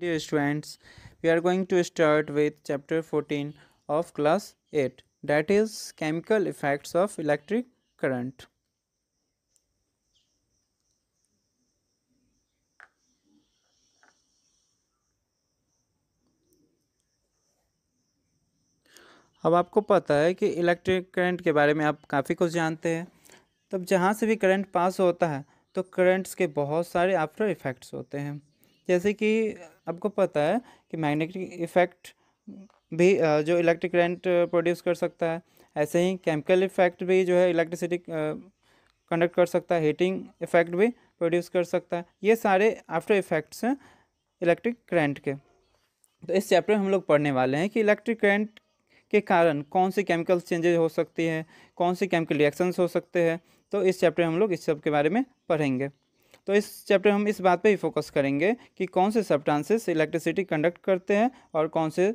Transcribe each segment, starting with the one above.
Dear students, we are going to start with chapter 14 of class 8 that is chemical effects of electric current. अब आपको पता है कि electric current के बारे में आप काफ़ी कुछ जानते हैं तब जहाँ से भी करंट पास होता है तो करंट्स के बहुत सारे आफ्टर इफ़ेक्ट्स होते हैं जैसे कि आपको पता है कि मैग्नेटिक इफ़ेक्ट भी जो इलेक्ट्रिक करंट प्रोड्यूस कर सकता है ऐसे ही केमिकल इफ़ेक्ट भी जो है इलेक्ट्रिसिटी कंडक्ट कर सकता है हीटिंग इफ़ेक्ट भी प्रोड्यूस कर सकता है ये सारे आफ्टर इफ़ेक्ट्स हैं इलेक्ट्रिक करंट के तो इस चैप्टर में हम लोग पढ़ने वाले हैं कि इलेक्ट्रिक करंट के कारण कौन सी केमिकल चेंजेज हो सकती है कौन सी केमिकल रिएक्शंस हो सकते हैं तो इस चैप्टर में हम लोग इस सब के बारे में पढ़ेंगे तो इस चैप्टर हम इस बात पे ही फोकस करेंगे कि कौन से सब्टांसेस इलेक्ट्रिसिटी कंडक्ट करते हैं और कौन से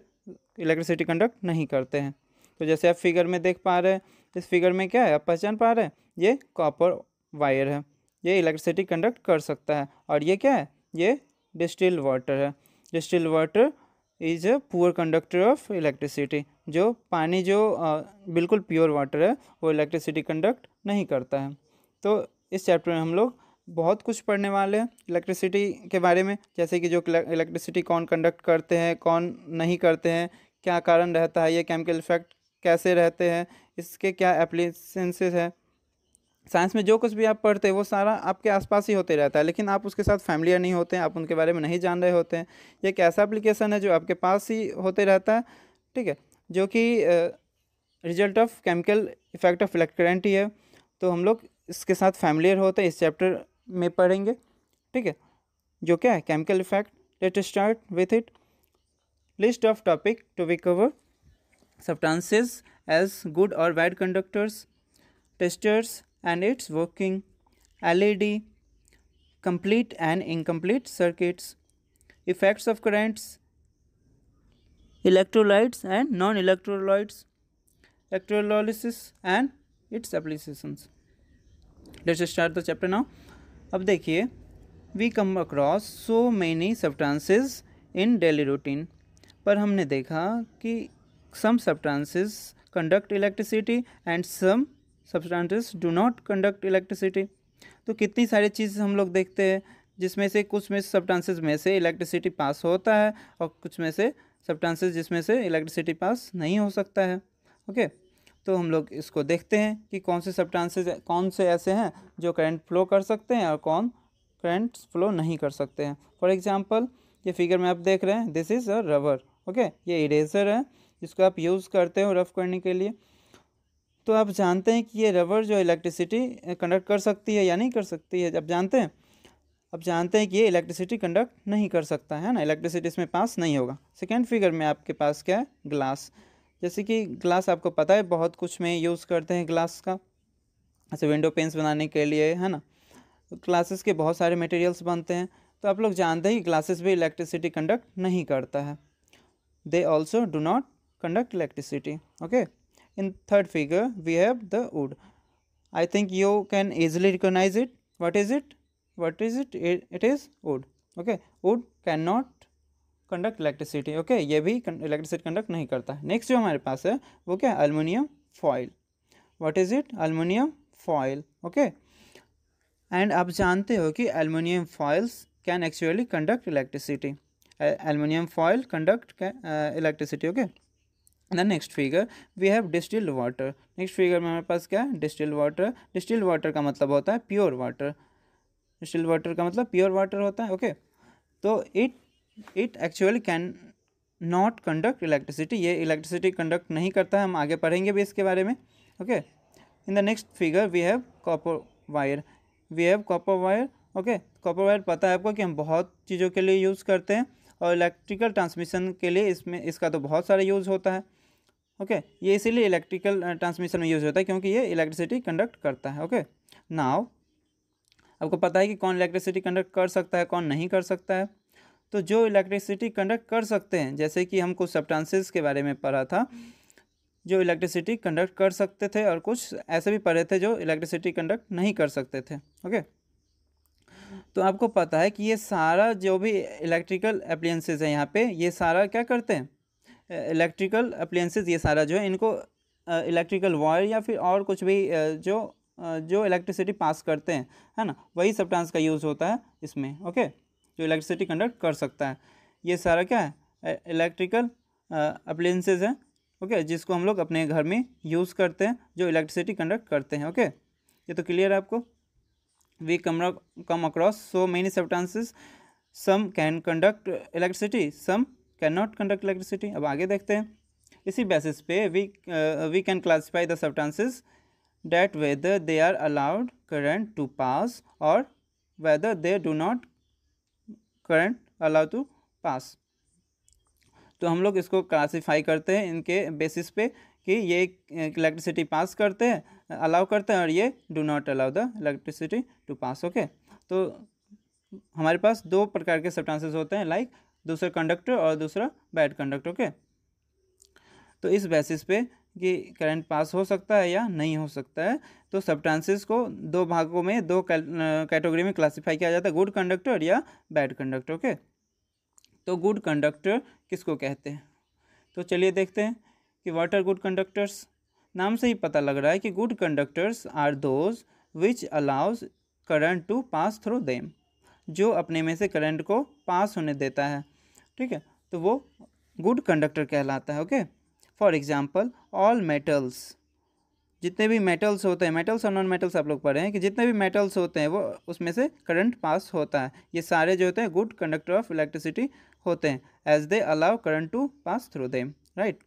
इलेक्ट्रिसिटी कंडक्ट नहीं करते हैं तो जैसे आप फिगर में देख पा रहे हैं इस फिगर में क्या है आप पहचान पा रहे हैं ये कॉपर वायर है ये इलेक्ट्रिसिटी कंडक्ट कर सकता है और ये क्या है ये डिस्टिल वाटर है distil water is a poor conductor of electricity जो पानी जो आ, बिल्कुल प्योर वाटर है वो इलेक्ट्रिसिटी कंडक्ट नहीं करता है तो इस चैप्टर में हम लोग बहुत कुछ पढ़ने वाले हैं इलेक्ट्रिसिटी के बारे में जैसे कि जो इलेक्ट्रिसिटी कौन कंडक्ट करते हैं कौन नहीं करते हैं क्या कारण रहता है ये केमिकल इफेक्ट कैसे रहते हैं इसके क्या एप्लीसेंसेज है साइंस में जो कुछ भी आप पढ़ते हैं वो सारा आपके आसपास ही होते रहता है लेकिन आप उसके साथ फैमिलियर नहीं होते हैं आप उनके बारे में नहीं जान रहे होते हैं ये एक ऐसा एप्लीकेशन है जो आपके पास ही होते रहता है ठीक है जो कि result of chemical effect of electric current ही है तो हम लोग इसके साथ फैमिलियर होते हैं इस चैप्टर में पढ़ेंगे ठीक है जो क्या है chemical effect let start with it list of topic to be cover substances as good और bad conductors testers and its working L E D complete and incomplete circuits effects of currents electrolytes and non electrolytes electrolysis and its applications let's start the chapter now अब देखिए we come across so many substances in daily routine पर हमने देखा कि some substances conduct electricity and some substances do not conduct electricity तो कितनी सारी चीज़ हम लोग देखते हैं जिसमें से कुछ में सब्टांसिस में से इलेक्ट्रिसिटी पास होता है और कुछ में से सब्टांसिस जिसमें से इलेक्ट्रिसिटी पास नहीं हो सकता है ओके okay? तो हम लोग इसको देखते हैं कि कौन से सब्टांसेज कौन से ऐसे हैं जो करंट फ्लो कर सकते हैं और कौन करंट फ्लो नहीं कर सकते हैं फॉर एग्ज़ाम्पल ये फिगर में आप देख रहे हैं this is a rubber okay ये इरेजर है जिसको आप यूज़ करते हो रफ़ करने के लिए तो आप जानते हैं कि ये रबर जो इलेक्ट्रिसिटी कंडक्ट कर सकती है या नहीं कर सकती है आप जानते हैं अब जानते हैं कि ये इलेक्ट्रिसिटी कंडक्ट नहीं कर सकता है ना इलेक्ट्रिसिटी इसमें पास नहीं होगा सेकेंड फिगर में आपके पास क्या है ग्लास जैसे कि ग्लास आपको पता है बहुत कुछ में यूज़ करते हैं ग्लास का ऐसे विंडो पेंस बनाने के लिए है ना ग्लासेस तो के बहुत सारे मटेरियल्स बनते हैं तो आप लोग जानते हैं ग्लासेस भी इलेक्ट्रिसिटी कंडक्ट नहीं करता है they also do not conduct electricity okay in third figure we have the wood I think you can easily recognise it what is it what is it it is wood okay wood can not conduct electricity okay ये भी electricity conduct नहीं करता है next जो हमारे पास है वो क्या है aluminium foil what is it aluminium foil okay and आप जानते हो कि aluminium foils can actually conduct electricity aluminium foil conduct electricity okay the next figure we have distilled water next figure में हमारे पास क्या है डिस्टिल्ड वाटर डिस्टिल्ड वाटर का मतलब होता है प्योर वाटर डिस्टिल्ड वाटर का मतलब प्योर वाटर होता है ओके okay? तो it it actually can not conduct electricity ये इलेक्ट्रिसिटी कंडक्ट नहीं करता है हम आगे पढ़ेंगे भी इसके बारे में okay in the next figure we have copper wire we have copper wire okay copper wire पता है आपको कि हम बहुत चीज़ों के लिए यूज़ करते हैं और इलेक्ट्रिकल ट्रांसमिशन के लिए इसमें इसका तो बहुत सारा यूज़ होता है ओके okay, ये इसीलिए इलेक्ट्रिकल ट्रांसमिशन में यूज़ होता है क्योंकि ये इलेक्ट्रिसिटी कंडक्ट करता है ओके okay? नाव आपको पता है कि कौन इलेक्ट्रिसिटी कंडक्ट कर सकता है कौन नहीं कर सकता है तो जो इलेक्ट्रिसिटी कंडक्ट कर सकते हैं जैसे कि हमको सब्टांसेस के बारे में पढ़ा था जो इलेक्ट्रिसिटी कंडक्ट कर सकते थे और कुछ ऐसे भी पढ़े थे जो इलेक्ट्रिसिटी कंडक्ट नहीं कर सकते थे ओके तो आपको पता है कि ये सारा जो भी इलेक्ट्रिकल अप्लियंसेज है यहाँ पे ये सारा क्या करते हैं इलेक्ट्रिकल अप्लियंसेज ये सारा जो है इनको इलेक्ट्रिकल वायर या फिर और कुछ भी जो जो इलेक्ट्रिसिटी पास करते हैं है ना वही सब्टांस का यूज़ होता है इसमें ओके जो इलेक्ट्रिसिटी कंडक्ट कर सकता है ये सारा क्या है इलेक्ट्रिकल अप्लेंसेज हैं ओके जिसको हम लोग अपने घर में यूज़ करते हैं जो इलेक्ट्रिसिटी कंडक्ट करते हैं ओके ये तो क्लियर है आपको वी कमरा come across so many substances some can conduct electricity some can not conduct electricity अब आगे देखते हैं इसी बेसिस पे we we can classify the substances that whether they are allowed current to pass और whether they do not current allow to pass तो हम लोग इसको क्लासीफाई करते हैं इनके बेसिस पे कि ये इलेक्ट्रिसिटी पास करते हैं अलाउ करते हैं और ये do not allow the electricity to pass okay तो हमारे पास दो प्रकार के सब्सटेंसेस होते हैं लाइक दूसरा कंडक्टर और दूसरा बैड कंडक्टर ओके तो इस बेसिस पे कि करंट पास हो सकता है या नहीं हो सकता है तो सब्टांसेस को दो भागों में दो कैटेगरी में क्लासिफाई किया जाता है गुड कंडक्टर या बैड कंडक्टर ओके तो गुड कंडक्टर किसको कहते हैं तो चलिए देखते हैं कि वाट आर गुड कंडक्टर्स नाम से ही पता लग रहा है कि good conductors are those which allows current to pass through them जो अपने में से करंट को पास होने देता है ठीक है तो वो गुड कंडक्टर कहलाता है okay okay? For example all metals जितने भी मेटल्स होते हैं मेटल्स और नॉन मेटल्स आप लोग पढ़े हैं कि जितने भी मेटल्स होते हैं वो उसमें से करंट पास होता है ये सारे जो होते हैं गुड कंडक्टर ऑफ इलेक्ट्रिसिटी होते हैं as they allow current to pass through them right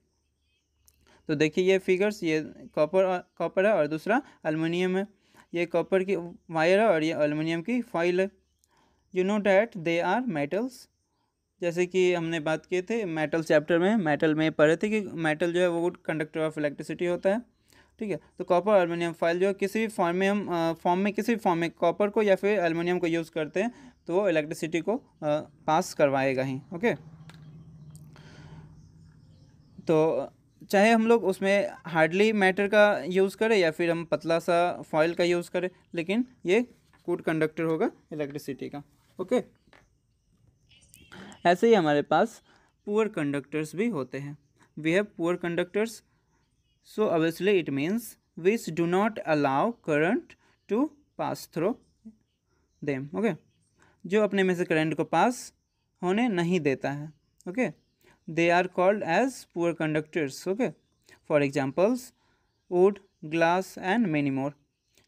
तो देखिए ये फिगर्स ये कॉपर कॉपर है और दूसरा अलमिनियम है ये कॉपर की वायर है और ये अलमिनियम की फॉइल है you know that they are metals जैसे कि हमने बात किए थे मेटल चैप्टर में मेटल में पढ़े थे कि मेटल जो है वो कंडक्टर ऑफ इलेक्ट्रिसिटी होता है ठीक है तो कॉपर एलमिनियम फाइल जो है किसी भी फॉर्म में हम फॉर्म में किसी भी फॉर्म में कॉपर को या फिर एलमिनियम को यूज़ करते हैं तो वो इलेक्ट्रिसिटी को आ, पास करवाएगा ही ओके तो चाहे हम लोग उसमें हार्डली मैटर का यूज़ करें या फिर हम पतला सा फॉइल का यूज़ करें लेकिन ये कूट कंडक्टर होगा इलेक्ट्रिसिटी का ओके ऐसे ही हमारे पास पुअर कंडक्टर्स भी होते हैं we have poor conductors so obviously it means which do not allow current to pass through them okay जो अपने में से करंट को पास होने नहीं देता है okay they are called as poor conductors okay for examples wood glass and many more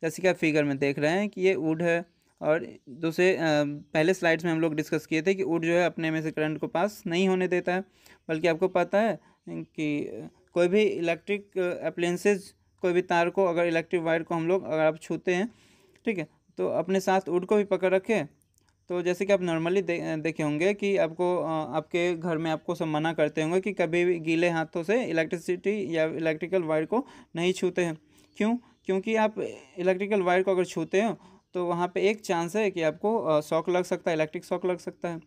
जैसे कि आप फिगर में देख रहे हैं कि ये वुड है और दूसरे पहले स्लाइड्स में हम लोग डिस्कस किए थे कि वुड जो है अपने में से करंट को पास नहीं होने देता है बल्कि आपको पता है कि कोई भी इलेक्ट्रिक अप्लेंसेज कोई भी तार को अगर इलेक्ट्रिक वायर को हम लोग अगर आप छूते हैं ठीक है तो अपने साथ वुड को भी पकड़ रखें तो जैसे कि आप नॉर्मली दे, देखे होंगे कि आपको आपके घर में आपको सब मना करते होंगे कि कभी भी गीले हाथों से इलेक्ट्रिसिटी या इलेक्ट्रिकल वायर को नहीं छूते हैं क्यों क्योंकि आप इलेक्ट्रिकल वायर को अगर छूते हो तो वहाँ पे एक चांस है कि आपको शॉक लग सकता है इलेक्ट्रिक शॉक लग सकता है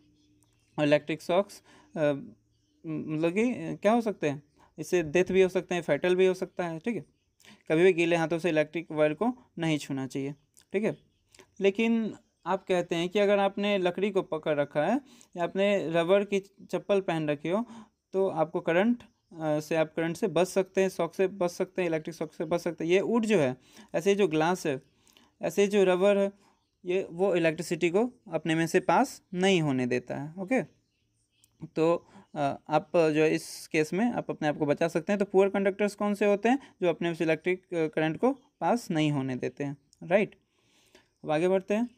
और इलेक्ट्रिक शॉक्स मतलब कि क्या हो सकते हैं इससे डेथ भी हो सकते हैं फैटल भी हो सकता है ठीक है कभी भी गीले हाथों से इलेक्ट्रिक वायर को नहीं छूना चाहिए ठीक है लेकिन आप कहते हैं कि अगर आपने लकड़ी को पकड़ रखा है या आपने रबर की चप्पल पहन रखी हो तो आपको करंट से आप करंट से बच सकते हैं शॉक से बच सकते हैं इलेक्ट्रिक शॉक से बच सकते हैं ये उड जो है ऐसे जो ग्लास है ऐसे जो रबर है ये वो इलेक्ट्रिसिटी को अपने में से पास नहीं होने देता है ओके तो आप जो इस केस में आप अपने आप को बचा सकते हैं तो पुअर कंडक्टर्स कौन से होते हैं जो अपने उस इलेक्ट्रिक करंट को पास नहीं होने देते हैं राइट अब आगे बढ़ते हैं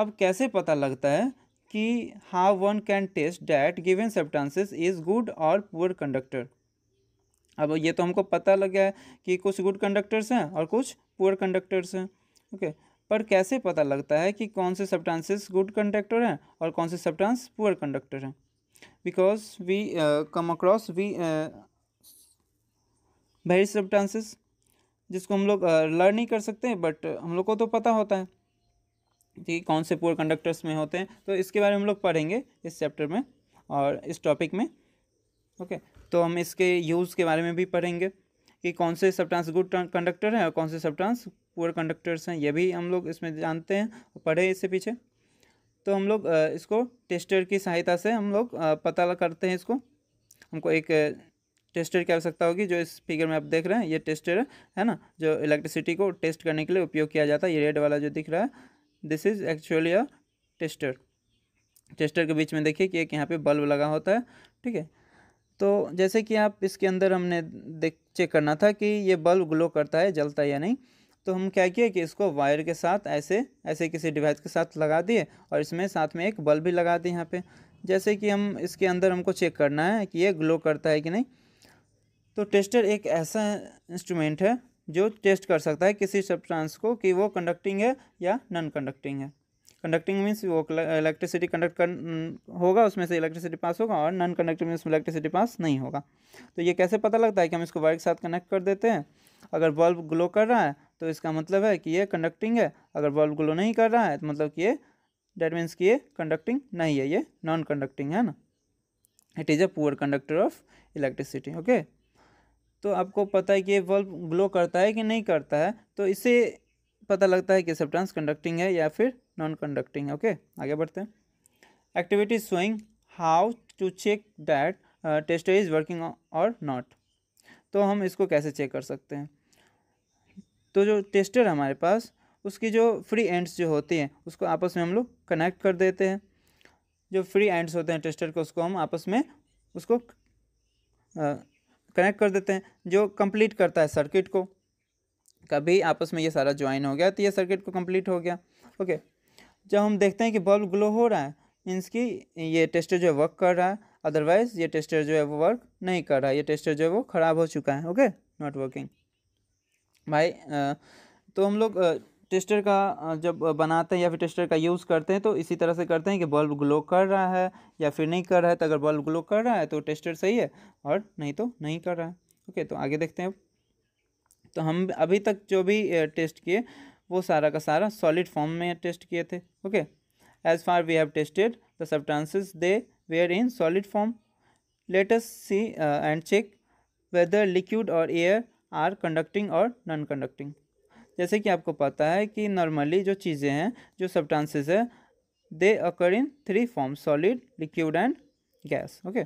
अब कैसे पता लगता है कि how one can test that given substances is good और पुअर कंडक्टर अब ये तो हमको पता लग गया है कि कुछ गुड कंडक्टर्स हैं और कुछ पुअर कंडक्टर्स हैं ओके पर कैसे पता लगता है कि कौन से सब्टांसेस गुड कंडक्टर हैं और कौन से सब्टांस पुअर कंडक्टर हैं because we come across we very substances जिसको हम लोग लर्न uh, नहीं कर सकते बट uh, हम लोग को तो पता होता है कि कौन से पुअर कंडक्टर्स में होते हैं तो इसके बारे में हम लोग पढ़ेंगे इस चैप्टर में और इस टॉपिक में ओके okay, तो हम इसके यूज़ के बारे में भी पढ़ेंगे कि कौन से सब्टांस गुड कंडक्टर हैं और कौन से सब्टांस पुअर कंडक्टर्स हैं ये भी हम लोग इसमें जानते हैं पढ़े इससे पीछे तो हम लोग इसको टेस्टर की सहायता से हम लोग पता करते हैं इसको हमको एक टेस्टर की आवश्यकता होगी जो इस फिगर में आप देख रहे हैं ये टेस्टर है ना जो इलेक्ट्रिसिटी को टेस्ट करने के लिए उपयोग किया जाता है ये रेड वाला जो दिख रहा है this is actually a tester tester के बीच में देखिए कि एक यहाँ पे बल्ब लगा होता है ठीक है तो जैसे कि आप इसके अंदर हमने देख चेक करना था कि ये बल्ब ग्लो करता है जलता है या नहीं तो हम क्या किए कि इसको वायर के साथ ऐसे ऐसे किसी डिवाइस के साथ लगा दिए और इसमें साथ में एक बल्ब भी लगा दिए यहाँ पे जैसे कि हम इसके अंदर हमको चेक करना है कि ये ग्लो करता है कि नहीं तो टेस्टर एक ऐसा इंस्ट्रूमेंट है जो टेस्ट कर सकता है किसी सब्सटेंस को कि वो कंडक्टिंग है या नॉन कंडक्टिंग है कंडक्टिंग मीन्स वो इलेक्ट्रिसिटी कंडक्ट कर होगा उसमें से इलेक्ट्रिसिटी पास होगा और non conducting means electricity pass नहीं होगा तो ये कैसे पता लगता है कि हम इसको वायर के साथ कनेक्ट कर देते हैं अगर बल्ब ग्लो कर रहा है तो इसका मतलब है कि ये कंडक्टिंग है अगर बल्ब ग्लो नहीं कर रहा है तो मतलब कि ये डेट मीन्स कि ये कंडक्टिंग नहीं है ये नॉन कंडक्टिंग है ना it is a poor conductor of electricity okay तो आपको पता है कि ये बल्ब ग्लो करता है कि नहीं करता है तो इससे पता लगता है कि सब्टांस कंडक्टिंग है या फिर नॉन कंडक्टिंग है ओके आगे बढ़ते हैं activity showing how to check that tester is working और नॉट तो हम इसको कैसे चेक कर सकते हैं तो जो टेस्टर है हमारे पास उसकी जो फ्री एंड्स जो होती हैं उसको आपस में हम लोग कनेक्ट कर देते हैं जो फ्री एंड्स होते हैं टेस्टर को उसको हम आपस में उसको कनेक्ट कर देते हैं जो कंप्लीट करता है सर्किट को कभी आपस में ये सारा ज्वाइन हो गया तो ये सर्किट को कंप्लीट हो गया ओके जब हम देखते हैं कि बल्ब ग्लो हो रहा है मीन्स कि ये टेस्टर जो वर्क कर रहा है अदरवाइज़ ये टेस्टर जो है वो वर्क नहीं कर रहा है ये टेस्टर जो है वो ख़राब हो चुका है ओके नॉट वर्किंग भाई तो हम लोग टेस्टर का जब बनाते हैं या फिर टेस्टर का यूज़ करते हैं तो इसी तरह से करते हैं कि बल्ब ग्लो कर रहा है या फिर नहीं कर रहा है तो अगर बल्ब ग्लो कर रहा है तो टेस्टर सही है और नहीं तो नहीं कर रहा है ओके तो आगे देखते हैं तो हम अभी तक जो भी टेस्ट किए वो सारा का सारा सॉलिड फॉर्म में टेस्ट किए थे okay as far we have tested the substances they were in solid form. Let us see uh, and check whether liquid or air are conducting or non-conducting. जैसे कि आपको पता है कि नॉर्मली जो चीज़ें हैं जो सब्टांसेस है they occur in three form solid liquid and gas okay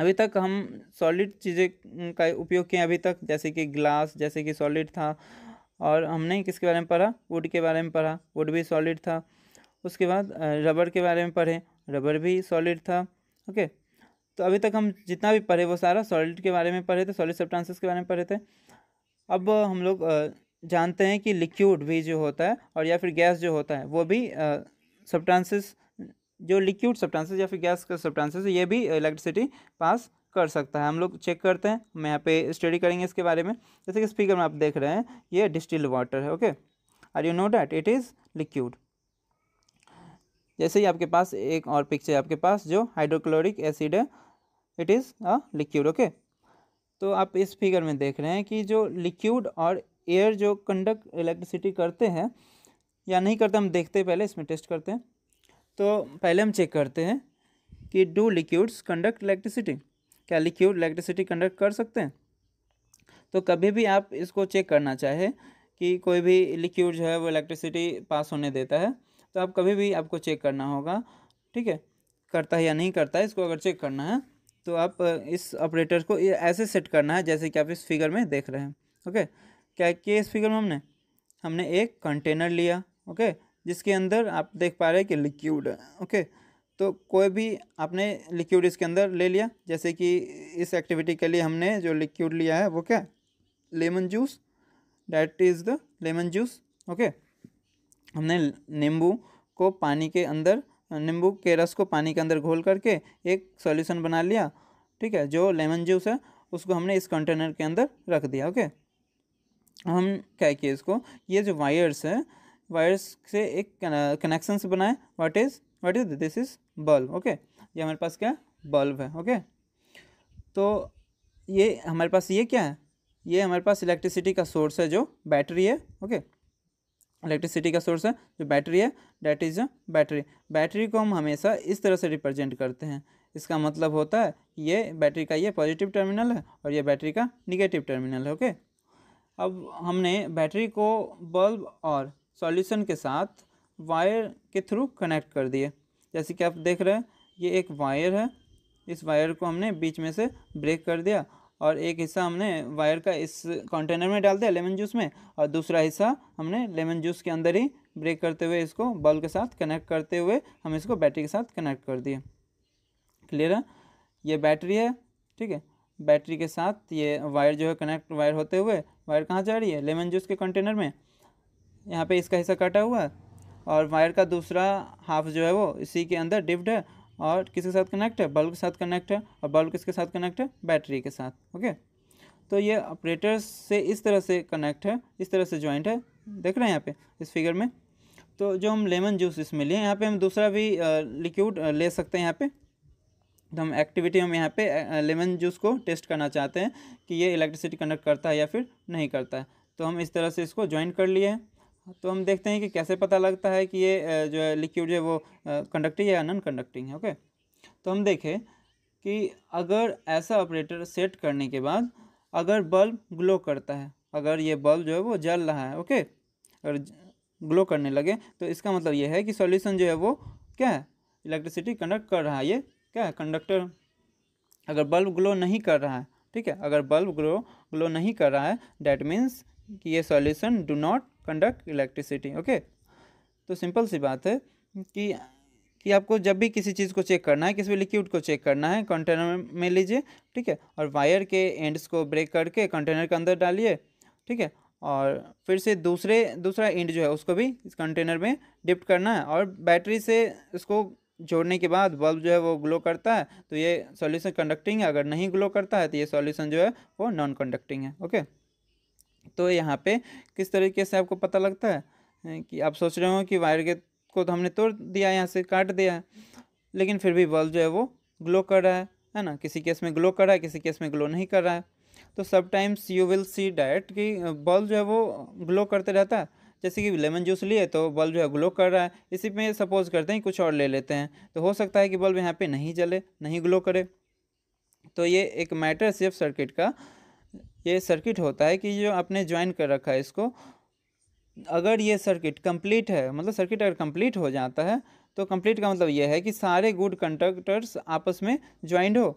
अभी तक हम सॉलिड चीज़ें का उपयोग किए अभी तक जैसे कि ग्लास जैसे कि सॉलिड था और हमने किसके बारे में पढ़ा वुड के बारे में पढ़ा वुड भी सॉलिड था उसके बाद रबर के बारे में पढ़े रबर भी सॉलिड था ओके तो अभी तक हम जितना भी पढ़े वो सारा सॉलिड के बारे में पढ़े थे सॉलिड सब्सटेंसेस के बारे में पढ़े थे अब हम लोग जानते हैं कि लिक्विड भी जो होता है और या फिर गैस जो होता है वो भी सब्सटेंसेस जो लिक्विड सब्सटेंसेस या फिर गैस का सब्सटेंसेस ये भी इलेक्ट्रिसिटी पास कर सकता है हम लोग चेक करते हैं हम यहाँ पे स्टडी करेंगे इसके बारे में जैसे कि स्पीकर में आप देख रहे हैं ये डिस्टिल वाटर है okay are you know that it is liquid जैसे ही आपके पास एक और पिक्चर है आपके पास जो हाइड्रोक्लोरिक एसिड है it is a liquid okay तो आप इस फिगर में देख रहे हैं कि जो लिक्विड और एयर जो कंडक्ट इलेक्ट्रिसिटी करते हैं या नहीं करते हम देखते पहले इसमें टेस्ट करते हैं तो पहले हम चेक करते हैं कि डू लिक्विड्स कंडक्ट इलेक्ट्रिसिटी क्या लिक्विड इलेक्ट्रिसिटी कंडक्ट कर सकते हैं तो कभी भी आप इसको चेक करना चाहे कि कोई भी लिक्विड जो है वो इलेक्ट्रिसिटी पास होने देता है तो आप कभी भी आपको चेक करना होगा ठीक है करता है या नहीं करता है इसको अगर चेक करना है तो आप इस ऑपरेटर को ऐसे सेट करना है जैसे कि आप इस फिगर में देख रहे हैं ओके क्या किया इस फिगर में हमने हमने एक कंटेनर लिया ओके जिसके अंदर आप देख पा रहे हैं कि लिक्विड है ओके तो कोई भी आपने लिक्विड इसके अंदर ले लिया जैसे कि इस एक्टिविटी के लिए हमने जो लिक्विड लिया है वो क्या lemon juice that is the lemon juice okay हमने नींबू को पानी के अंदर नींबू के रस को पानी के अंदर घोल करके एक सॉल्यूशन बना लिया ठीक है जो लेमन जूस है उसको हमने इस कंटेनर के अंदर रख दिया ओके हम क्या किए इसको ये जो वायर्स है वायर्स से एक कनेक्शन से बनाए what is what is this is bulb okay ये हमारे पास क्या बल्ब है ओके तो ये हमारे पास ये क्या है ये हमारे पास इलेक्ट्रिसिटी का सोर्स है जो बैटरी है ओके इलेक्ट्रिसिटी का सोर्स है जो बैटरी है that is a battery battery को हम हमेशा इस तरह से रिप्रेजेंट करते हैं इसका मतलब होता है ये बैटरी का ये पॉजिटिव टर्मिनल है और ये बैटरी का निगेटिव टर्मिनल है ओके अब हमने बैटरी को बल्ब और सॉल्यूशन के साथ वायर के थ्रू कनेक्ट कर दिए जैसे कि आप देख रहे हैं ये एक वायर है इस वायर को हमने बीच में से ब्रेक कर दिया और एक हिस्सा हमने वायर का इस कंटेनर में डाल दिया लेमन जूस में और दूसरा हिस्सा हमने लेमन जूस के अंदर ही ब्रेक करते हुए इसको बल्ब के साथ कनेक्ट करते हुए हम इसको बैटरी के साथ कनेक्ट कर दिए क्लियर है ये बैटरी है ठीक है बैटरी के साथ ये वायर जो है कनेक्ट वायर होते हुए वायर कहाँ जा रही है लेमन जूस के कंटेनर में यहाँ पे इसका हिस्सा कटा हुआ है और वायर का दूसरा हाफ जो है वो इसी के अंदर डिप्ड है और किसके साथ कनेक्ट है बल्ब के साथ कनेक्ट है और बल्ब किसके साथ कनेक्ट है बैटरी के साथ ओके तो ये ऑपरेटर्स से इस तरह से कनेक्ट है इस तरह से ज्वाइंट है देख रहे हैं यहाँ पे इस फिगर में तो जो हम लेमन जूस इसमें लिए यहाँ पे हम दूसरा भी लिक्विड ले सकते हैं यहाँ पे तो हम एक्टिविटी हम यहाँ पे लेमन जूस को टेस्ट करना चाहते हैं कि ये इलेक्ट्रिसिटी कनेक्ट करता है या फिर नहीं करता है तो हम इस तरह से इसको ज्वाइन कर लिए हैं तो हम देखते हैं कि कैसे पता लगता है कि ये जो है लिक्विड जो है वो कंडक्टिंग या नॉन कंडक्टिंग है ओके तो हम देखें कि अगर ऐसा ऑपरेटर सेट करने के बाद अगर बल्ब ग्लो करता है अगर ये बल्ब जो है वो जल रहा है ओके अगर ग्लो करने लगे तो इसका मतलब ये है कि सॉल्यूशन जो है वो क्या है इलेक्ट्रिसिटी कंडक्ट कर रहा है ये क्या है कंडक्टर अगर बल्ब ग्लो नहीं कर रहा है ठीक है अगर बल्ब ग्लो ग्लो नहीं कर रहा है डैट मीन्स कि ये solution do not conduct electricity okay तो सिंपल सी बात है कि कि आपको जब भी किसी चीज़ को चेक करना है किसी भी लिक्विड को चेक करना है कंटेनर में लीजिए ठीक है और वायर के एंड्स को ब्रेक करके कंटेनर के अंदर डालिए ठीक है और फिर से दूसरे दूसरा एंड जो है उसको भी इस कंटेनर में डिप्ट करना है और बैटरी से इसको जोड़ने के बाद बल्ब जो है वो ग्लो करता है तो ये सॉल्यूशन कंडक्टिंग है अगर नहीं ग्लो करता है तो ये सॉल्यूशन जो है वो नॉन कंडक्टिंग है ओके तो यहाँ पे किस तरीके से आपको पता लगता है कि आप सोच रहे हो कि वायर के को तो हमने तोड़ दिया यहाँ से काट दिया है लेकिन फिर भी बल्ब जो है वो ग्लो कर रहा है है ना किसी केस में ग्लो कर रहा है किसी केस में ग्लो नहीं कर रहा है तो sometimes you will see that कि बल्ब जो है वो ग्लो करते रहता है जैसे कि लेमन जूस लिए तो बल्ब जो है ग्लो कर रहा है इसी में सपोज करते हैं कुछ और ले लेते हैं तो हो सकता है कि बल्ब यहाँ पे नहीं जले नहीं ग्लो करे तो ये एक मैटर सिर्फ सर्किट का ये सर्किट होता है कि जो आपने ज्वाइन कर रखा है इसको अगर ये सर्किट कंप्लीट है मतलब सर्किट अगर कंप्लीट हो जाता है तो कंप्लीट का मतलब यह है कि सारे गुड कंडक्टर्स आपस में ज्वाइंड हो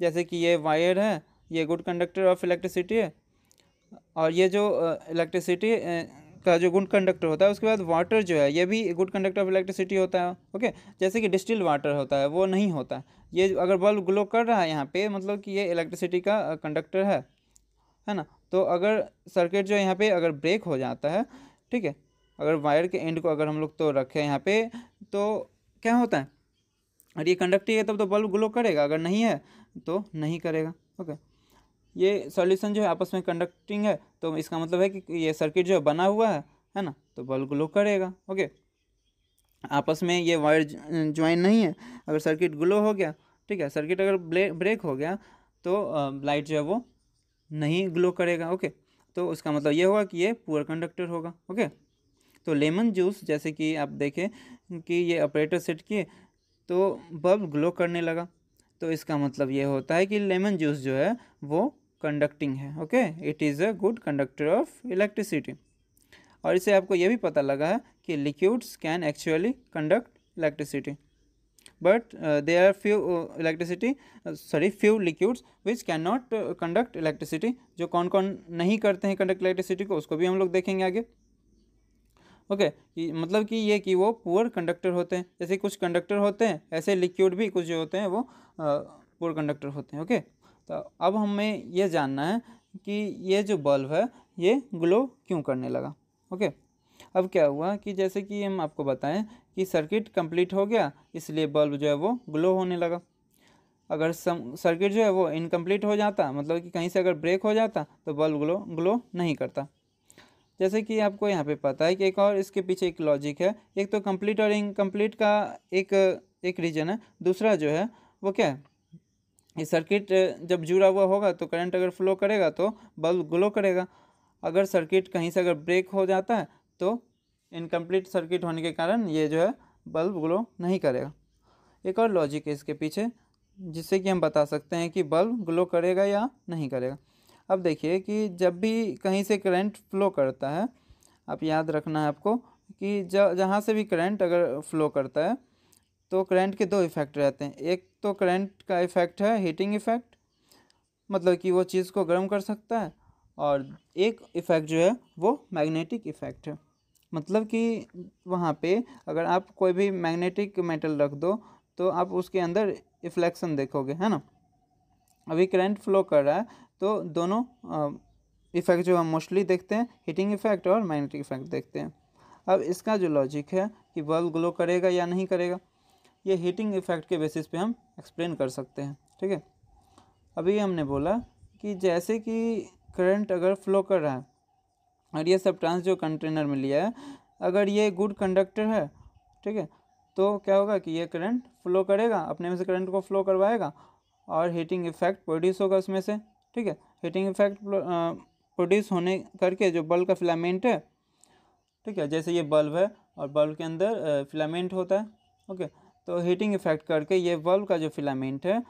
जैसे कि ये वायर है ये गुड कंडक्टर ऑफ इलेक्ट्रिसिटी है और ये जो इलेक्ट्रिसिटी का जो गुड कंडक्टर होता है उसके बाद वाटर जो है ये भी गुड कंडक्टर ऑफ इलेक्ट्रिसिटी होता है ओके जैसे कि डिस्टिल वाटर होता है वो नहीं होता ये अगर बल्ब ग्लो कर रहा है यहाँ पे मतलब कि ये इलेक्ट्रिसिटी का कंडक्टर है है ना तो अगर सर्किट जो यहाँ पे अगर ब्रेक हो जाता है ठीक है अगर वायर के एंड को अगर हम लोग तो रखें यहाँ पे तो क्या होता है और ये कंडक्टिंग है तब तो बल्ब ग्लो करेगा अगर नहीं है तो नहीं करेगा ओके ये सॉल्यूशन जो है आपस में कंडक्टिंग है तो इसका मतलब है कि ये सर्किट जो है बना हुआ है है ना तो बल्ब ग्लो करेगा ओके आपस में ये वायर ज्वाइन नहीं है अगर सर्किट ग्लो हो गया ठीक है सर्किट अगर ब्रेक हो गया तो लाइट जो है वो नहीं ग्लो करेगा ओके तो उसका मतलब ये होगा कि ये पुअर कंडक्टर होगा ओके तो लेमन जूस जैसे कि आप देखें कि ये ऑपरेटर सेट किए तो बल्ब ग्लो करने लगा तो इसका मतलब ये होता है कि लेमन जूस जो है वो कंडक्टिंग है okay it is a good conductor of electricity और इसे आपको ये भी पता लगा है कि liquids can actually conduct electricity but uh, there are few uh, electricity uh, sorry few liquids which cannot conduct electricity जो कौन कौन नहीं करते हैं conduct electricity को उसको भी हम लोग देखेंगे आगे ओके okay, मतलब कि ये कि वो पुअर कंडक्टर होते हैं जैसे कुछ कंडक्टर होते हैं ऐसे लिक्विड भी कुछ जो होते हैं वो पुअर कंडक्टर होते हैं ओके okay? तो अब हमें ये जानना है कि ये जो बल्ब है ये ग्लो क्यों करने लगा ओके okay? अब क्या हुआ कि जैसे कि हम आपको बताएं कि सर्किट कंप्लीट हो गया इसलिए बल्ब जो है वो ग्लो होने लगा अगर सम सर्किट जो है वो इनकम्प्लीट हो जाता मतलब कि कहीं से अगर ब्रेक हो जाता तो बल्ब ग्लो ग्लो नहीं करता जैसे कि आपको यहाँ पे पता है कि एक और इसके पीछे एक लॉजिक है एक तो कंप्लीट और इनकम्प्लीट का एक एक रीजन है दूसरा जो है वो क्या है ये सर्किट जब जुड़ा हुआ होगा तो करंट अगर फ्लो करेगा तो बल्ब ग्लो करेगा अगर सर्किट कहीं से अगर ब्रेक हो जाता है तो इनकम्प्लीट सर्किट होने के कारण ये जो है बल्ब ग्लो नहीं करेगा एक और लॉजिक है इसके पीछे जिससे कि हम बता सकते हैं कि बल्ब ग्लो करेगा या नहीं करेगा अब देखिए कि जब भी कहीं से करंट फ्लो करता है आप याद रखना है आपको कि जहाँ से भी करंट अगर फ्लो करता है तो करंट के दो इफ़ेक्ट रहते हैं एक तो करंट का इफ़ेक्ट है हीटिंग इफ़ेक्ट मतलब कि वो चीज़ को गर्म कर सकता है और एक इफ़ेक्ट जो है वो मैग्नेटिक इफ़ेक्ट है मतलब कि वहाँ पे अगर आप कोई भी मैग्नेटिक मेटल रख दो तो आप उसके अंदर रिफ्लेक्शन देखोगे है ना अभी करंट फ्लो कर रहा है तो दोनों इफ़ेक्ट जो हम मोस्टली देखते हैं हीटिंग इफेक्ट और मैग्नेटिक इफेक्ट देखते हैं अब इसका जो लॉजिक है कि बल्ब ग्लो करेगा या नहीं करेगा ये हीटिंग इफेक्ट के बेसिस पे हम एक्सप्लेन कर सकते हैं ठीक है अभी हमने बोला कि जैसे कि करंट अगर फ्लो कर रहा है और ये सब ट्रांस जो कंटेनर में लिया है अगर ये गुड कंडक्टर है ठीक है तो क्या होगा कि ये करंट फ्लो करेगा अपने में से करंट को फ्लो करवाएगा और हीटिंग इफेक्ट प्रोड्यूस होगा उसमें से ठीक है हीटिंग इफेक्ट प्रोड्यूस होने करके जो बल्ब का फिलामेंट है ठीक है जैसे ये बल्ब है और बल्ब के अंदर फिलामेंट होता है ओके तो हीटिंग इफेक्ट करके ये बल्ब का जो फिलामेंट है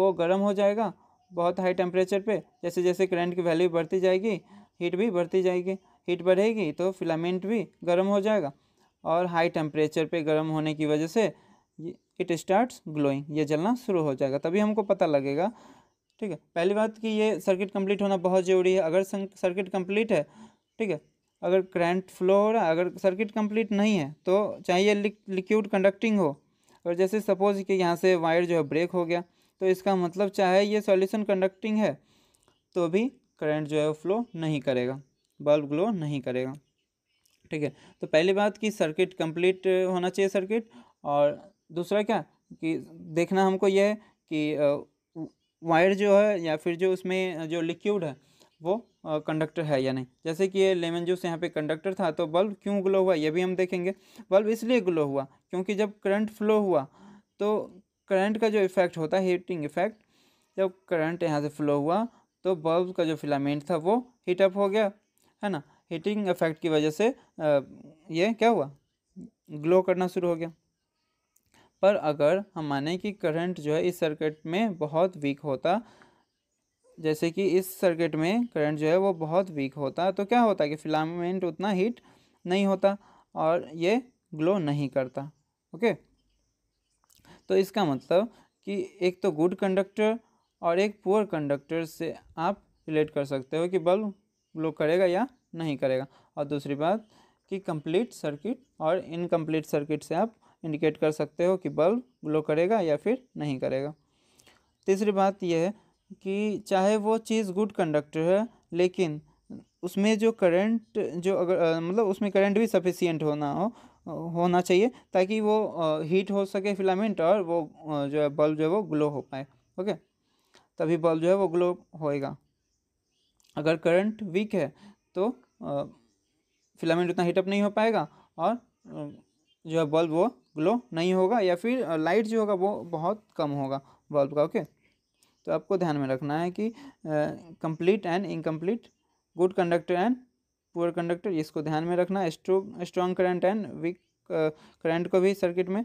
वो गर्म हो जाएगा बहुत हाई टेम्परेचर पे जैसे जैसे करंट की वैल्यू बढ़ती जाएगी हीट भी बढ़ती जाएगी हीट बढ़ेगी तो फिलामेंट भी गर्म हो जाएगा और हाई टेम्परेचर पे गर्म होने की वजह से इट स्टार्ट्स ग्लोइंग ये जलना शुरू हो जाएगा तभी हमको पता लगेगा ठीक है पहली बात कि ये सर्किट कंप्लीट होना बहुत ज़रूरी है अगर सर्किट कंप्लीट है ठीक है अगर करंट फ्लो हो रहा है अगर सर्किट कंप्लीट नहीं है तो चाहिए लिक्विड कंडक्टिंग हो और जैसे सपोज कि यहाँ से वायर जो है ब्रेक हो गया तो इसका मतलब चाहे ये सॉल्यूशन कंडक्टिंग है तो भी करंट जो है वो फ्लो नहीं करेगा बल्ब ग्लो नहीं करेगा ठीक है तो पहली बात कि सर्किट कंप्लीट होना चाहिए सर्किट और दूसरा क्या कि देखना हमको यह है कि वायर जो है या फिर जो उसमें जो लिक्विड है वो कंडक्टर है या नहीं जैसे कि ये लेमन जूस यहाँ पे कंडक्टर था तो बल्ब क्यों ग्लो हुआ ये भी हम देखेंगे बल्ब इसलिए ग्लो हुआ क्योंकि जब करंट फ्लो हुआ तो करंट का जो इफ़ेक्ट होता है हीटिंग इफ़ेक्ट जब करंट यहाँ से फ्लो हुआ तो बल्ब का जो फिलामेंट था वो हीट अप हो गया है ना हीटिंग इफेक्ट की वजह से ये क्या हुआ ग्लो करना शुरू हो गया पर अगर हम माने कि करंट जो है इस सर्किट में बहुत वीक होता जैसे कि इस सर्किट में करंट जो है वो बहुत वीक होता तो क्या होता कि फिलामेंट उतना हीट नहीं होता और ये ग्लो नहीं करता ओके तो इसका मतलब कि एक तो गुड कंडक्टर और एक पुअर कंडक्टर से आप रिलेट कर सकते हो कि बल्ब ग्लो करेगा या नहीं करेगा और दूसरी बात कि कंप्लीट सर्किट और इनकम्प्लीट सर्किट से आप इंडिकेट कर सकते हो कि बल्ब ग्लो करेगा या फिर नहीं करेगा तीसरी बात यह है कि चाहे वो चीज़ गुड कंडक्टर है लेकिन उसमें जो करंट जो अगर मतलब उसमें करंट भी सफिशियंट होना हो होना चाहिए ताकि वो हीट हो सके फिलामेंट और वो जो है बल्ब जो है वो ग्लो हो पाए ओके तभी बल्ब जो है वो ग्लो होएगा अगर करंट वीक है तो फिलामेंट उतना हीटअप नहीं हो पाएगा और जो है बल्ब वो ग्लो नहीं होगा या फिर लाइट जो होगा वो बहुत कम होगा बल्ब का ओके तो आपको ध्यान में रखना है कि complete and incomplete good conductor and poor conductor इसको ध्यान में रखना है strong current and weak current को भी सर्किट में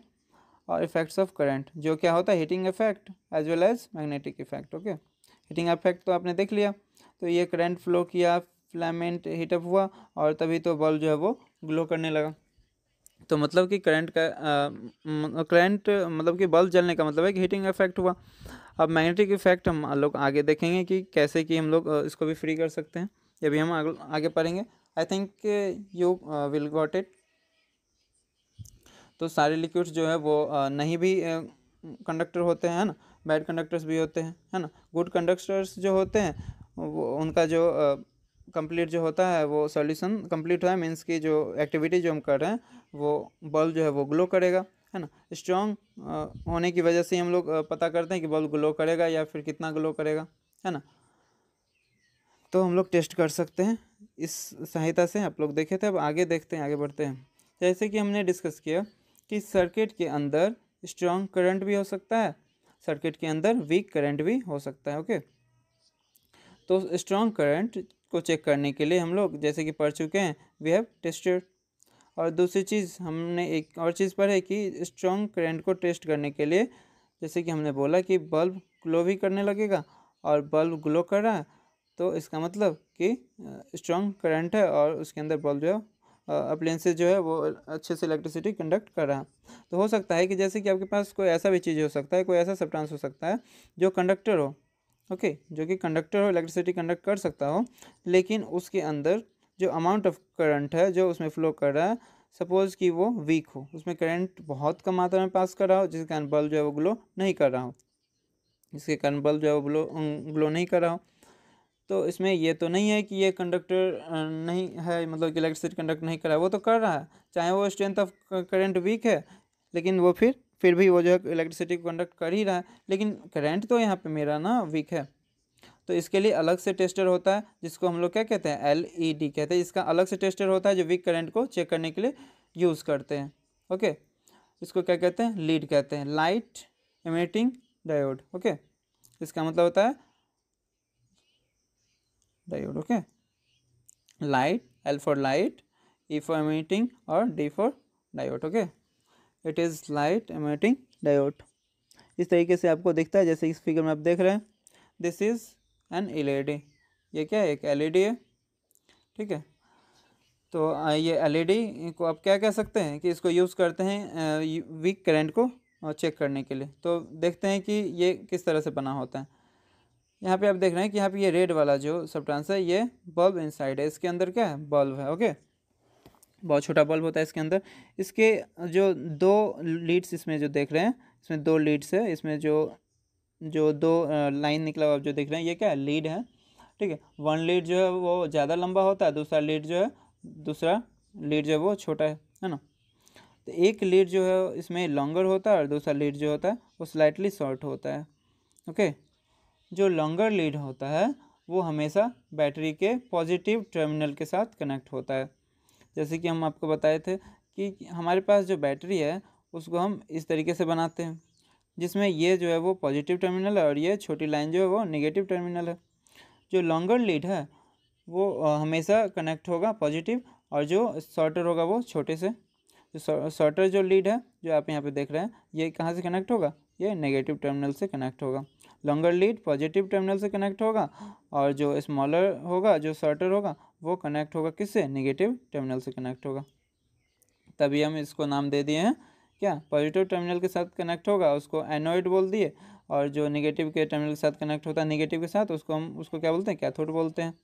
और इफेक्ट्स ऑफ करंट जो क्या होता है heating effect as well as magnetic effect okay heating effect तो आपने देख लिया तो ये करंट फ्लो किया फिलामेंट हीटअप हुआ और तभी तो बल्ब जो है वो ग्लो करने लगा तो मतलब कि करंट का करंट मतलब कि बल्ब जलने का मतलब है कि हीटिंग इफेक्ट हुआ अब मैग्नेटिक इफेक्ट हम लोग आगे देखेंगे कि कैसे कि हम लोग इसको भी फ्री कर सकते हैं ये भी हम आगे पढ़ेंगे I think you will got it तो सारे लिक्विड्स जो है वो नहीं भी कंडक्टर होते हैं ना बैड कंडक्टर्स भी होते हैं है ना गुड कंडक्टर्स जो होते हैं वो उनका जो कंप्लीट जो होता है वो सॉल्यूशन कंप्लीट हुआ है मीन्स की जो एक्टिविटी जो हम कर रहे हैं वो बल्ब जो है वो ग्लो करेगा है ना स्ट्रॉन्ग होने की वजह से हम लोग पता करते हैं कि बल्ब ग्लो करेगा या फिर कितना ग्लो करेगा है ना तो हम लोग टेस्ट कर सकते हैं इस सहायता से आप लोग देखे थे अब आगे देखते हैं आगे बढ़ते हैं जैसे कि हमने डिस्कस किया कि सर्किट के अंदर स्ट्रांग करंट भी हो सकता है सर्किट के अंदर वीक करंट भी हो सकता है ओके तो स्ट्रांग करंट को चेक करने के लिए हम लोग जैसे कि पढ़ चुके हैं वी हैव टेस्टेड और दूसरी चीज़ हमने एक और चीज़ पर है कि स्ट्रॉन्ग करंट को टेस्ट करने के लिए जैसे कि हमने बोला कि बल्ब ग्लो भी करने लगेगा और बल्ब ग्लो कर रहा है तो इसका मतलब कि स्ट्रॉन्ग करंट है और उसके अंदर बल्ब जो है अप्लेंसेज जो है वो अच्छे से इलेक्ट्रिसिटी कंडक्ट कर रहा है तो हो सकता है कि जैसे कि आपके पास कोई ऐसा भी चीज़ हो सकता है कोई ऐसा सब्टांस हो सकता है जो कंडक्टर हो ओके okay, जो कि कंडक्टर हो इलेक्ट्रिसिटी कंडक्ट कर सकता हो लेकिन उसके अंदर जो अमाउंट ऑफ करंट है जो उसमें फ्लो कर रहा है सपोज़ कि वो वीक हो उसमें करंट बहुत कम मात्रा में पास कर रहा हो जिसके कारण बल्ब जो है वो ग्लो नहीं कर रहा हो जिसके कारण बल्ब जो है वो ग्लो ग्लो नहीं कर रहा हो तो इसमें ये तो नहीं है कि ये कंडक्टर नहीं है मतलब कि इलेक्ट्रिसिटी कंडक्ट नहीं कर रहा है वो तो कर रहा है चाहे वो स्ट्रेंथ ऑफ करंट वीक है लेकिन वो फिर फिर भी वो जो है इलेक्ट्रिसिटी को कंडक्ट कर ही रहा है लेकिन करंट तो यहाँ पे मेरा ना वीक है तो इसके लिए अलग से टेस्टर होता है जिसको हम लोग क्या कहते हैं एल ई डी कहते हैं इसका अलग से टेस्टर होता है जो वीक करेंट को चेक करने के लिए यूज़ करते हैं ओके इसको क्या कहते हैं लीड कहते हैं लाइट इमेटिंग डायोड ओके इसका मतलब होता है diode okay light l for light e for emitting or d for diode okay it is light emitting diode इस तरीके से आपको दिखता है जैसे इस फिगर में आप देख रहे हैं दिस इज़ एन डी ये क्या है एक डी e है ठीक है तो ये डी e को आप क्या कह सकते हैं कि इसको यूज़ करते हैं वीक करंट को चेक करने के लिए तो देखते हैं कि ये किस तरह से बना होता है यहाँ पे आप देख रहे हैं कि यहाँ पे ये रेड वाला जो सब्टांस है ये बल्ब इनसाइड है इसके अंदर क्या है बल्ब है ओके बहुत छोटा बल्ब होता है इसके अंदर इसके जो दो लीड्स इसमें जो देख रहे हैं इसमें दो लीड्स है इसमें जो जो दो लाइन निकला हुआ आप जो देख रहे हैं ये क्या है लीड है ठीक है वन लीड जो है वो ज़्यादा लंबा होता है दूसरा लीड जो है दूसरा लीड जो है वो छोटा है है ना तो एक लीड जो है इसमें लॉन्गर होता है और दूसरा लीड जो होता है वो स्लाइटली शॉर्ट होता है ओके जो लॉन्गर लीड होता है वो हमेशा बैटरी के पॉजिटिव टर्मिनल के साथ कनेक्ट होता है जैसे कि हम आपको बताए थे कि हमारे पास जो बैटरी है उसको हम इस तरीके से बनाते हैं जिसमें ये जो है वो पॉजिटिव टर्मिनल है और ये छोटी लाइन जो है वो नेगेटिव टर्मिनल है जो लॉन्गर लीड है वो हमेशा कनेक्ट होगा पॉजिटिव और जो शॉर्टर होगा वो छोटे से जो शॉर्टर जो लीड है जो आप यहाँ पे देख रहे हैं ये कहाँ से कनेक्ट होगा ये नेगेटिव टर्मिनल से कनेक्ट होगा लॉन्गर लीड पॉजिटिव टर्मिनल से कनेक्ट होगा और जो स्मॉलर होगा जो शॉर्टर होगा वो कनेक्ट होगा किससे नेगेटिव टर्मिनल से कनेक्ट होगा तभी हम इसको नाम दे दिए हैं क्या पॉजिटिव टर्मिनल के साथ कनेक्ट होगा उसको एनोइड बोल दिए और जो निगेटिव के टर्मिनल के साथ कनेक्ट होता है निगेटिव के साथ उसको हम उसको क्या बोलते हैं कैथोड बोलते हैं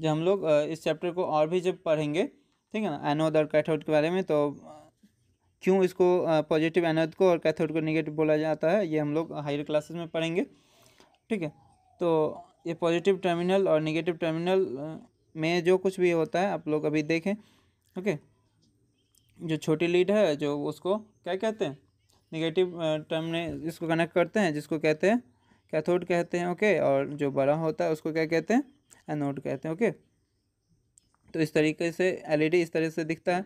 जब हम लोग इस चैप्टर को और भी जब पढ़ेंगे ठीक है ना एनोड और कैथोड के बारे में तो क्यों इसको पॉजिटिव एनोड को और कैथोड को निगेटिव बोला जाता है ये हम लोग हायर क्लासेस में पढ़ेंगे ठीक है तो ये पॉजिटिव टर्मिनल और निगेटिव टर्मिनल में जो कुछ भी होता है आप लोग अभी देखें ओके जो छोटी लीड है जो उसको क्या कहते हैं निगेटिव टर्मिनल इसको कनेक्ट करते हैं जिसको कहते हैं कैथोड कहते हैं ओके और जो बड़ा होता है उसको क्या कहते हैं एनोड कहते हैं ओके तो इस तरीके से एलईडी इस तरह से दिखता है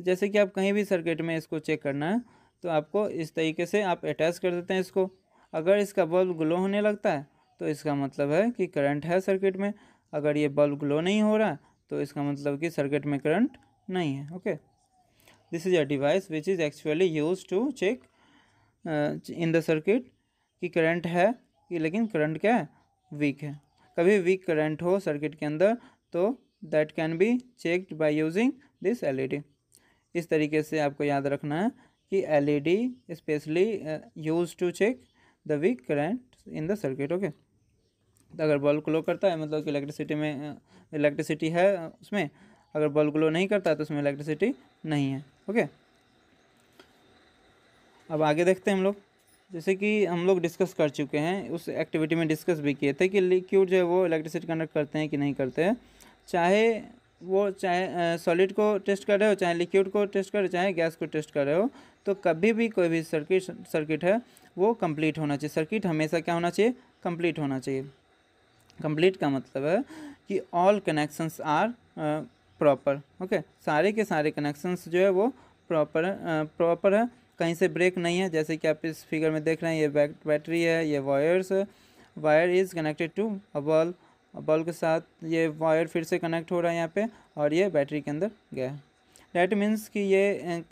जैसे कि आप कहीं भी सर्किट में इसको चेक करना है तो आपको इस तरीके से आप अटैच कर देते हैं इसको अगर इसका बल्ब ग्लो होने लगता है तो इसका मतलब है कि करंट है सर्किट में अगर ये बल्ब ग्लो नहीं हो रहा तो इसका मतलब कि सर्किट में करंट नहीं है okay this is a device which is actually use to check in the circuit कि करंट है कि लेकिन करंट क्या है वीक है कभी वीक करंट हो सर्किट के अंदर तो that can be checked by using this LED इस तरीके से आपको याद रखना है कि L E D specially use to check the weak current in the circuit okay तो अगर बल्ब ग्लो करता है मतलब कि इलेक्ट्रिसिटी में इलेक्ट्रिसिटी uh, है उसमें अगर बल्ब ग्लो नहीं करता तो उसमें इलेक्ट्रिसिटी नहीं है ओके अब आगे देखते हैं हम लोग जैसे कि हम लोग डिस्कस कर चुके हैं उस एक्टिविटी में डिस्कस भी किए थे कि लिक्विड जो है वो इलेक्ट्रिसिटी कंडक्ट करते हैं कि नहीं करते हैं चाहे वो चाहे सॉलिड को टेस्ट कर रहे हो चाहे लिक्विड को टेस्ट कर रहे हो चाहे गैस को टेस्ट कर रहे हो तो कभी भी कोई भी सर्किट सर्किट है वो कंप्लीट होना चाहिए सर्किट हमेशा क्या होना चाहिए कंप्लीट होना चाहिए कंप्लीट का मतलब है कि all connections are proper okay सारे के सारे कनेक्शंस जो है वो प्रॉपर प्रॉपर है कहीं से ब्रेक नहीं है जैसे कि आप इस फिगर में देख रहे हैं ये बैटरी है ये wires wire is connected to a bulb bulb के साथ ये वायर फिर से कनेक्ट हो रहा है यहाँ पे और ये बैटरी के अंदर गया है डैट मीन्स कि ये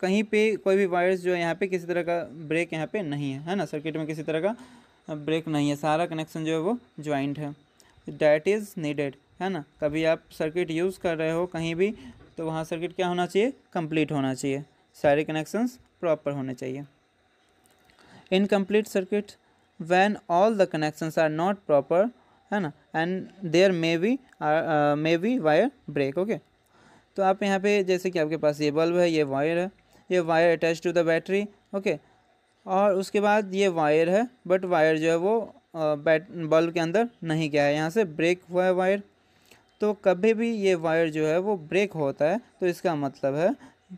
कहीं पे कोई भी वायर्स जो है यहाँ पे किसी तरह का ब्रेक यहाँ पे नहीं है है ना सर्किट में किसी तरह का ब्रेक नहीं है सारा कनेक्शन जो है वो ज्वाइंट है डैट इज़ नीडेड है ना कभी आप सर्किट यूज़ कर रहे हो कहीं भी तो वहाँ सर्किट क्या होना चाहिए कम्प्लीट होना चाहिए सारे कनेक्शंस प्रॉपर होने चाहिए incomplete circuit when all the connections are not proper है ना and there may we may we wire break okay तो आप यहाँ पे जैसे कि आपके पास ये बल्ब है ये वायर है ये wire attach to the battery okay और उसके बाद ये वायर है बट वायर जो है वो बैट uh, बल्ब के अंदर नहीं गया है यहाँ से ब्रेक हुआ है वायर तो कभी भी ये वायर जो है वो ब्रेक होता है तो इसका मतलब है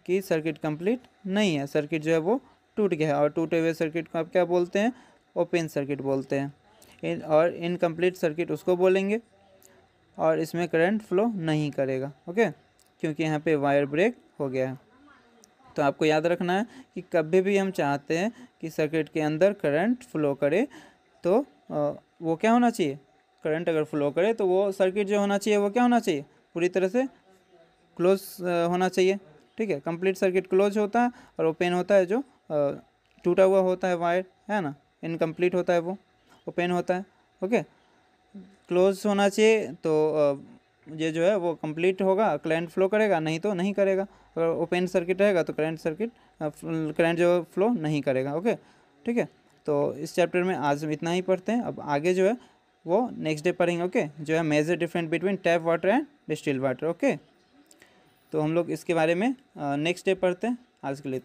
कि सर्किट कंप्लीट नहीं है सर्किट जो है वो टूट गया है और टूटे हुए सर्किट को आप क्या बोलते हैं ओपन सर्किट बोलते हैं इन और इनकम्प्लीट सर्किट उसको बोलेंगे और इसमें करंट फ्लो नहीं करेगा ओके क्योंकि यहाँ पे वायर ब्रेक हो गया है तो आपको याद रखना है कि कभी भी हम चाहते हैं कि सर्किट के अंदर करंट फ्लो करे तो वो क्या होना चाहिए करंट अगर फ्लो करे तो वो सर्किट जो होना चाहिए वो क्या होना चाहिए पूरी तरह से क्लोज होना चाहिए ठीक है कंप्लीट सर्किट क्लोज होता है और ओपन होता है जो टूटा हुआ होता है वायर है ना इनकम्प्लीट होता है वो ओपन होता है ओके क्लोज होना चाहिए तो ये जो है वो कंप्लीट होगा करंट फ्लो करेगा नहीं तो नहीं करेगा अगर ओपन सर्किट रहेगा तो करंट सर्किट करंट जो फ्लो नहीं करेगा ओके ठीक है तो इस चैप्टर में आज हम इतना ही पढ़ते हैं अब आगे जो है वो नेक्स्ट डे पढ़ेंगे ओके जो है major different between tap water and distil water okay तो हम लोग इसके बारे में नेक्स्ट डे पढ़ते हैं आज के लिए